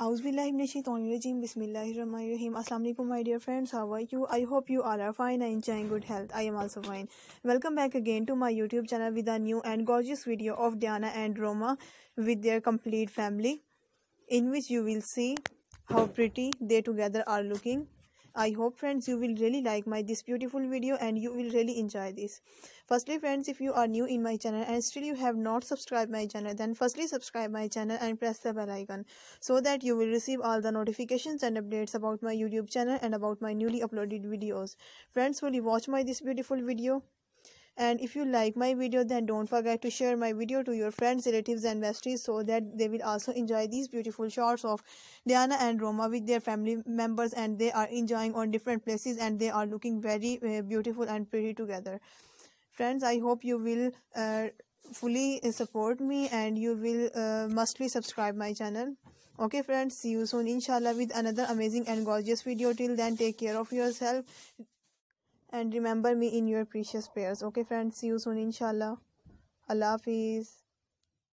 Auzubillahiminashaitanirajim. Bismillahirrahmanirrahim. Assalamu alaikum, my dear friends. How are you? I hope you all are fine and enjoying good health. I am also fine. Welcome back again to my YouTube channel with a new and gorgeous video of Diana and Roma with their complete family, in which you will see how pretty they together are looking i hope friends you will really like my this beautiful video and you will really enjoy this firstly friends if you are new in my channel and still you have not subscribed my channel then firstly subscribe my channel and press the bell icon so that you will receive all the notifications and updates about my youtube channel and about my newly uploaded videos friends will you watch my this beautiful video and if you like my video then don't forget to share my video to your friends relatives and besties so that they will also enjoy these beautiful shots of Diana and Roma with their family members and they are enjoying on different places and they are looking very uh, beautiful and pretty together friends i hope you will uh, fully support me and you will uh, mostly subscribe my channel okay friends see you soon inshallah with another amazing and gorgeous video till then take care of yourself and remember me in your precious prayers okay friends see you soon inshallah allah Hafiz.